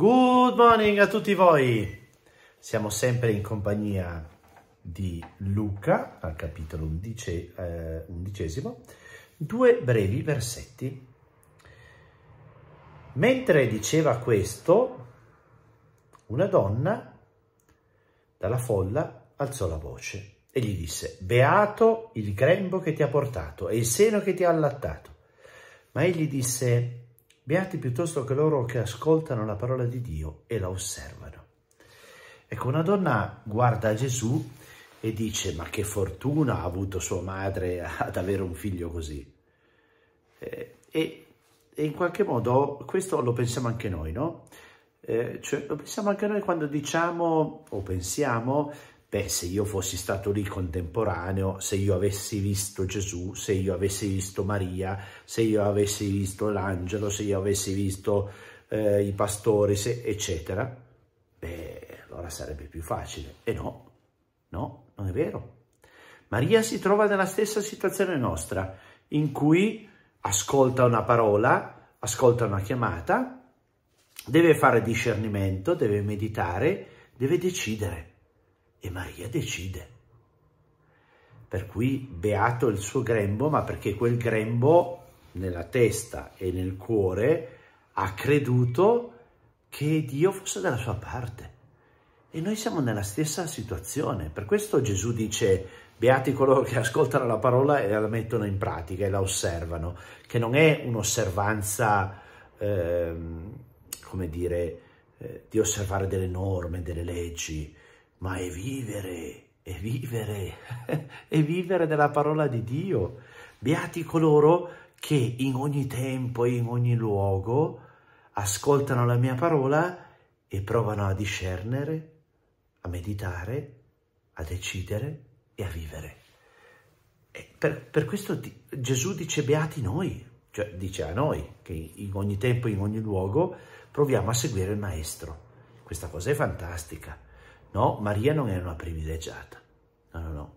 Good morning a tutti voi! Siamo sempre in compagnia di Luca, al capitolo undice, eh, undicesimo, due brevi versetti. Mentre diceva questo, una donna dalla folla alzò la voce e gli disse, Beato il grembo che ti ha portato e il seno che ti ha allattato. Ma egli disse, Beati piuttosto che loro che ascoltano la parola di Dio e la osservano. Ecco, una donna guarda Gesù e dice ma che fortuna ha avuto sua madre ad avere un figlio così. Eh, e, e, in qualche modo questo lo pensiamo anche noi, no? Eh, cioè, lo pensiamo anche noi quando diciamo o pensiamo beh, se io fossi stato lì contemporaneo, se io avessi visto Gesù, se io avessi visto Maria, se io avessi visto l'angelo, se io avessi visto eh, i pastori, se, eccetera, beh, allora sarebbe più facile. E no, no, non è vero. Maria si trova nella stessa situazione nostra, in cui ascolta una parola, ascolta una chiamata, deve fare discernimento, deve meditare, deve decidere e Maria decide. Per cui beato il suo grembo, ma perché quel grembo nella testa e nel cuore ha creduto che Dio fosse dalla sua parte. E noi siamo nella stessa situazione. Per questo Gesù dice, beati coloro che ascoltano la parola e la mettono in pratica e la osservano, che non è un'osservanza, eh, come dire, eh, di osservare delle norme, delle leggi, ma è vivere, è vivere, è vivere della parola di Dio. Beati coloro che in ogni tempo e in ogni luogo ascoltano la mia parola e provano a discernere, a meditare, a decidere e a vivere. Per, per, questo di, Gesù dice beati noi, cioè dice a noi che in ogni tempo, e in ogni luogo proviamo a seguire il Maestro. Questa cosa è fantastica. No, Maria non è una privilegiata. No, no, no.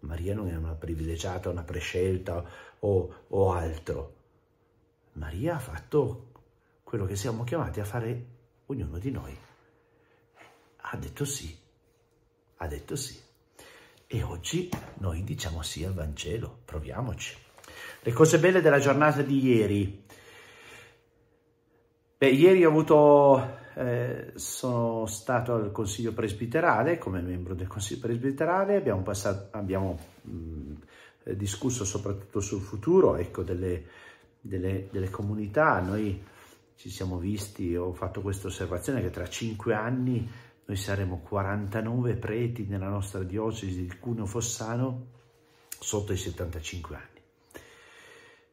Maria non è una privilegiata, una prescelta o, o altro. Maria ha fatto quello che siamo chiamati a fare ognuno di noi. Ha detto sì, ha detto sì. E oggi noi diciamo sì al Vangelo, proviamoci. Le cose belle della giornata di ieri. Beh, ieri ho avuto eh, sono stato al consiglio presbiterale come membro del consiglio presbiterale, abbiamo, passato, abbiamo mh, discusso soprattutto sul futuro ecco, delle, delle, delle, comunità. Noi ci siamo visti, ho fatto questa osservazione che tra cinque anni noi saremo 49 preti nella nostra diocesi di Cuneo Fossano sotto i 75 anni.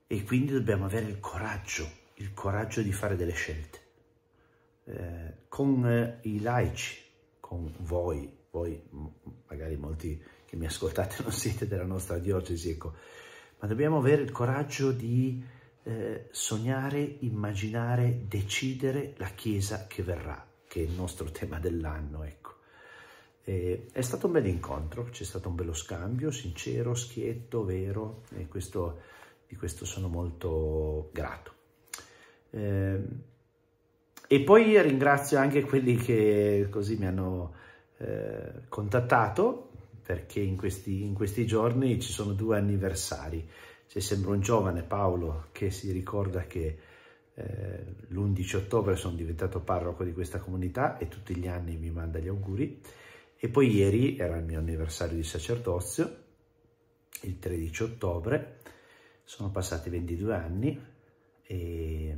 E quindi dobbiamo avere il coraggio, il coraggio di fare delle scelte eh, con eh, i laici, con voi, voi magari molti che mi ascoltate non siete della nostra diocesi, ecco, ma dobbiamo avere il coraggio di eh, sognare, immaginare, decidere la Chiesa che verrà, che è il nostro tema dell'anno, ecco. E eh, è stato un bel incontro, c'è stato un bello scambio, sincero, schietto, vero, e questo, di questo sono molto grato. Eh, e poi ringrazio anche quelli che così mi hanno eh, contattato, perché in questi, in questi giorni ci sono due anniversari. C'è sempre un giovane, Paolo, che si ricorda che eh, l'11 ottobre sono diventato parroco di questa comunità e tutti gli anni mi manda gli auguri. E poi ieri era il mio anniversario di sacerdozio, il 13 ottobre, sono passati 22 anni e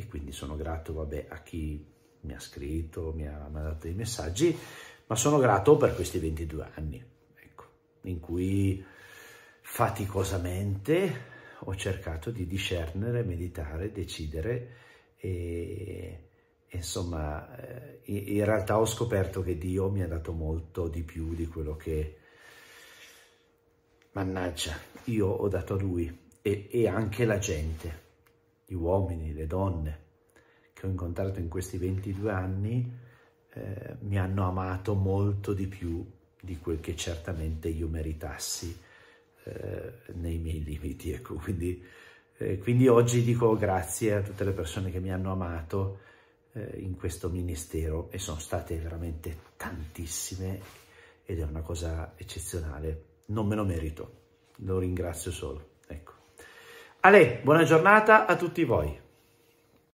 e quindi sono grato vabbè, a chi mi ha scritto, mi ha mandato dei messaggi, ma sono grato per questi 22 anni, ecco, in cui faticosamente ho cercato di discernere, meditare, decidere e insomma eh, in realtà ho scoperto che Dio mi ha dato molto di più di quello che mannaggia io ho dato a lui e, e anche la gente gli uomini, le donne che ho incontrato in questi 22 anni eh, mi hanno amato molto di più di quel che certamente io meritassi eh, nei miei limiti. Ecco, quindi, eh, quindi, oggi dico grazie a tutte le persone che mi hanno amato eh, in questo ministero e sono state veramente tantissime ed è una cosa eccezionale. Non me lo merito, lo ringrazio solo. Ecco. Ale, buona giornata a tutti voi.